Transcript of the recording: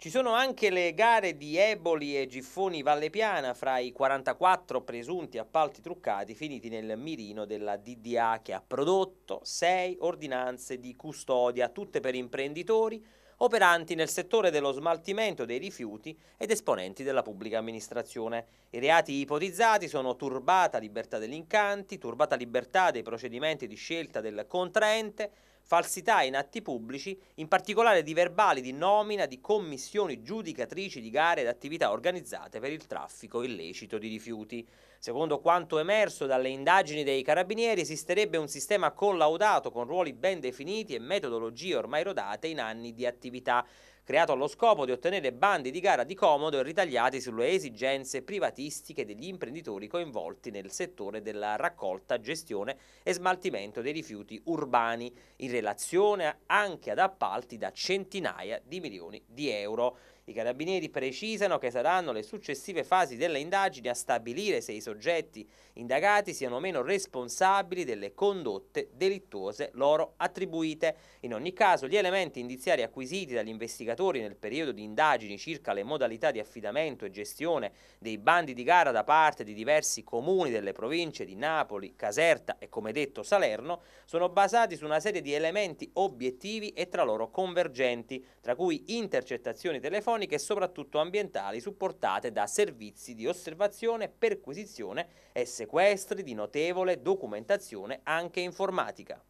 Ci sono anche le gare di Eboli e Giffoni Valle Piana fra i 44 presunti appalti truccati finiti nel mirino della DDA che ha prodotto 6 ordinanze di custodia, tutte per imprenditori operanti nel settore dello smaltimento dei rifiuti ed esponenti della pubblica amministrazione. I reati ipotizzati sono turbata libertà degli incanti, turbata libertà dei procedimenti di scelta del contraente, falsità in atti pubblici, in particolare di verbali di nomina di commissioni giudicatrici di gare ed attività organizzate per il traffico illecito di rifiuti. Secondo quanto emerso dalle indagini dei carabinieri, esisterebbe un sistema collaudato con ruoli ben definiti e metodologie ormai rodate in anni di attività creato allo scopo di ottenere bandi di gara di comodo ritagliati sulle esigenze privatistiche degli imprenditori coinvolti nel settore della raccolta, gestione e smaltimento dei rifiuti urbani, in relazione anche ad appalti da centinaia di milioni di euro. I carabinieri precisano che saranno le successive fasi delle indagini a stabilire se i soggetti indagati siano o meno responsabili delle condotte delittuose loro attribuite. In ogni caso gli elementi indiziari acquisiti dagli investigatori nel periodo di indagini circa le modalità di affidamento e gestione dei bandi di gara da parte di diversi comuni delle province di Napoli, Caserta e come detto Salerno sono basati su una serie di elementi obiettivi e tra loro convergenti, tra cui intercettazioni telefoniche economiche e soprattutto ambientali supportate da servizi di osservazione, perquisizione e sequestri di notevole documentazione anche informatica.